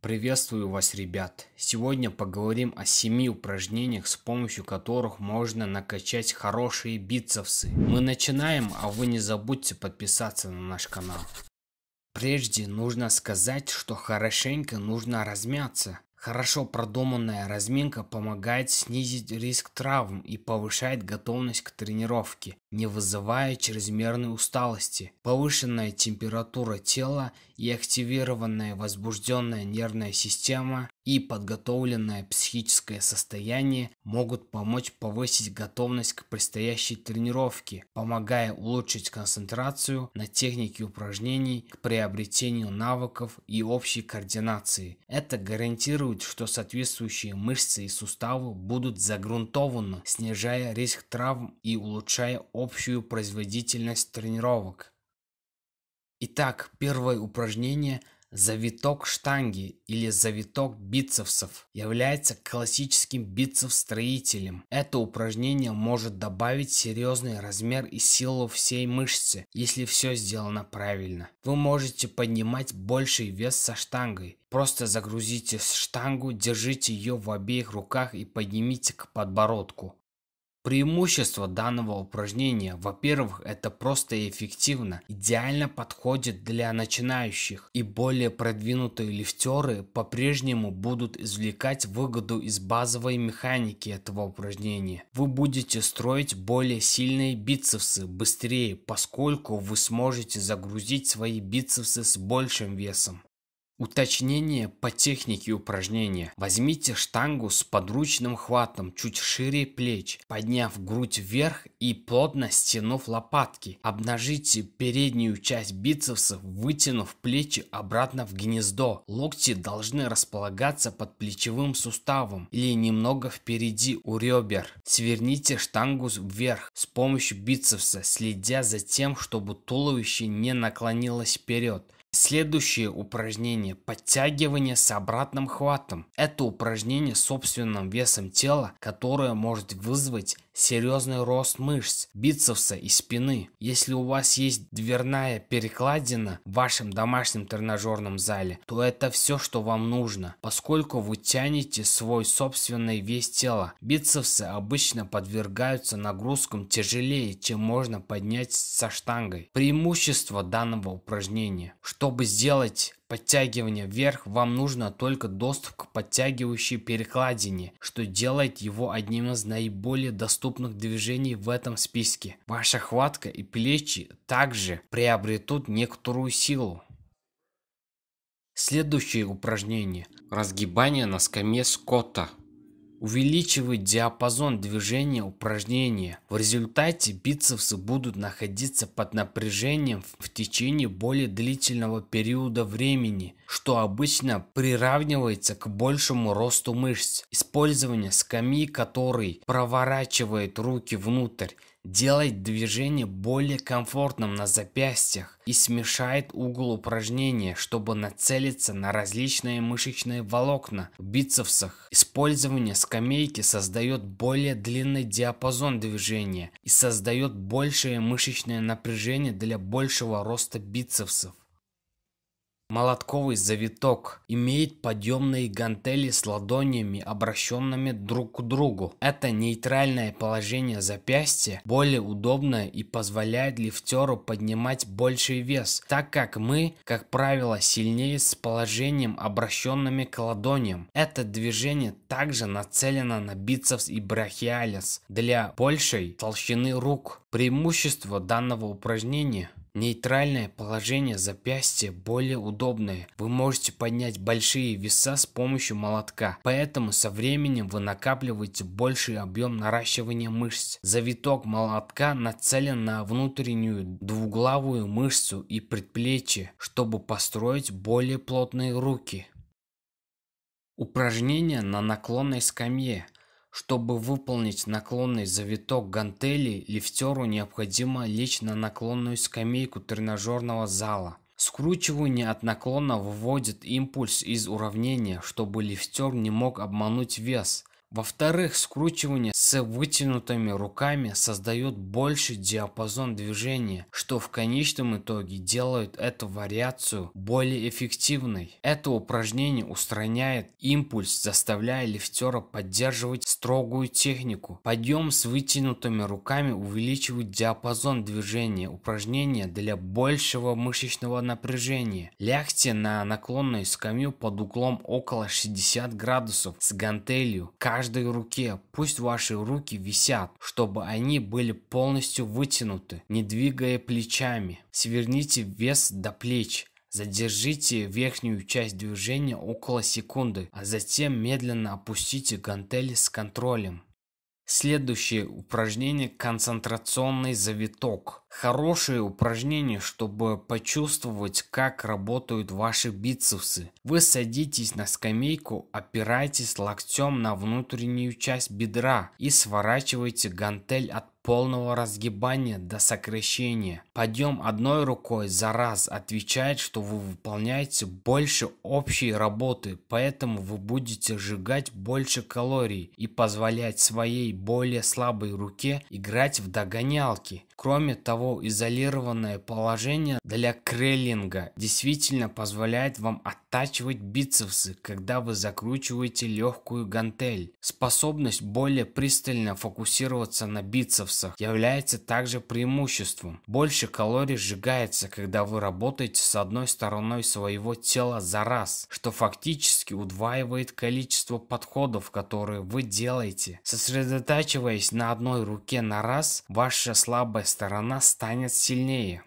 Приветствую вас, ребят! Сегодня поговорим о семи упражнениях, с помощью которых можно накачать хорошие бицепсы. Мы начинаем, а вы не забудьте подписаться на наш канал. Прежде нужно сказать, что хорошенько нужно размяться. Хорошо продуманная разминка помогает снизить риск травм и повышает готовность к тренировке, не вызывая чрезмерной усталости. Повышенная температура тела и активированная возбужденная нервная система и подготовленное психическое состояние могут помочь повысить готовность к предстоящей тренировке, помогая улучшить концентрацию на технике упражнений к приобретению навыков и общей координации. Это гарантирует, что соответствующие мышцы и суставы будут загрунтованы, снижая риск травм и улучшая общую производительность тренировок. Итак, первое упражнение – Завиток штанги или завиток бицепсов является классическим бицепс-строителем. Это упражнение может добавить серьезный размер и силу всей мышцы, если все сделано правильно. Вы можете поднимать больший вес со штангой. Просто загрузите штангу, держите ее в обеих руках и поднимите к подбородку. Преимущество данного упражнения, во-первых, это просто и эффективно, идеально подходит для начинающих, и более продвинутые лифтеры по-прежнему будут извлекать выгоду из базовой механики этого упражнения. Вы будете строить более сильные бицепсы быстрее, поскольку вы сможете загрузить свои бицепсы с большим весом. Уточнение по технике упражнения. Возьмите штангу с подручным хватом чуть шире плеч, подняв грудь вверх и плотно стянув лопатки. Обнажите переднюю часть бицепса, вытянув плечи обратно в гнездо. Локти должны располагаться под плечевым суставом или немного впереди у ребер. Сверните штангу вверх с помощью бицепса, следя за тем, чтобы туловище не наклонилось вперед. Следующее упражнение – подтягивание с обратным хватом. Это упражнение с собственным весом тела, которое может вызвать серьезный рост мышц, бицепса и спины. Если у вас есть дверная перекладина в вашем домашнем тренажерном зале, то это все, что вам нужно, поскольку вы тянете свой собственный весь тело. Бицепсы обычно подвергаются нагрузкам тяжелее, чем можно поднять со штангой. Преимущество данного упражнения. Чтобы сделать Подтягивания вверх вам нужно только доступ к подтягивающей перекладине, что делает его одним из наиболее доступных движений в этом списке. Ваша хватка и плечи также приобретут некоторую силу. Следующее упражнение. Разгибание на скамье Скотта увеличивает диапазон движения упражнения. В результате бицепсы будут находиться под напряжением в течение более длительного периода времени, что обычно приравнивается к большему росту мышц. Использование скамьи, который проворачивает руки внутрь, делает движение более комфортным на запястьях и смешает угол упражнения, чтобы нацелиться на различные мышечные волокна в бицепсах. Использование скамейки создает более длинный диапазон движения и создает большее мышечное напряжение для большего роста бицепсов. Молотковый завиток имеет подъемные гантели с ладонями, обращенными друг к другу. Это нейтральное положение запястья более удобное и позволяет лифтеру поднимать больший вес, так как мы, как правило, сильнее с положением, обращенными к ладоням. Это движение также нацелено на бицепс и брахиалис для большей толщины рук. Преимущество данного упражнения – Нейтральное положение запястья более удобное. Вы можете поднять большие веса с помощью молотка, поэтому со временем вы накапливаете больший объем наращивания мышц. Завиток молотка нацелен на внутреннюю двуглавую мышцу и предплечье, чтобы построить более плотные руки. Упражнение на наклонной скамье. Чтобы выполнить наклонный завиток гантелей, лифтеру необходимо лечь на наклонную скамейку тренажерного зала. Скручивание от наклона выводит импульс из уравнения, чтобы лифтер не мог обмануть вес. Во-вторых, скручивание с вытянутыми руками создает больший диапазон движения, что в конечном итоге делает эту вариацию более эффективной. Это упражнение устраняет импульс, заставляя лифтера поддерживать строгую технику. Подъем с вытянутыми руками увеличивает диапазон движения упражнения для большего мышечного напряжения. Лягте на наклонную скамью под углом около 60 градусов с гантелью каждой руке. Пусть ваши руки висят, чтобы они были полностью вытянуты, не двигая плечами. Сверните вес до плеч. Задержите верхнюю часть движения около секунды, а затем медленно опустите гантели с контролем. Следующее упражнение – концентрационный завиток. Хорошее упражнение, чтобы почувствовать, как работают ваши бицепсы. Вы садитесь на скамейку, опирайтесь локтем на внутреннюю часть бедра и сворачивайте гантель от полного разгибания до сокращения. Подъем одной рукой за раз отвечает, что вы выполняете больше общей работы, поэтому вы будете сжигать больше калорий и позволять своей более слабой руке играть в догонялки. Кроме того, изолированное положение для креллинга действительно позволяет вам оттачивать бицепсы, когда вы закручиваете легкую гантель. Способность более пристально фокусироваться на бицепсе боксах является также преимуществом. Больше калорий сжигается, когда вы работаете с одной стороной своего тела за раз, что фактически удваивает количество подходов, которые вы делаете. Сосредотачиваясь на одной руке на раз, ваша слабая сторона станет сильнее.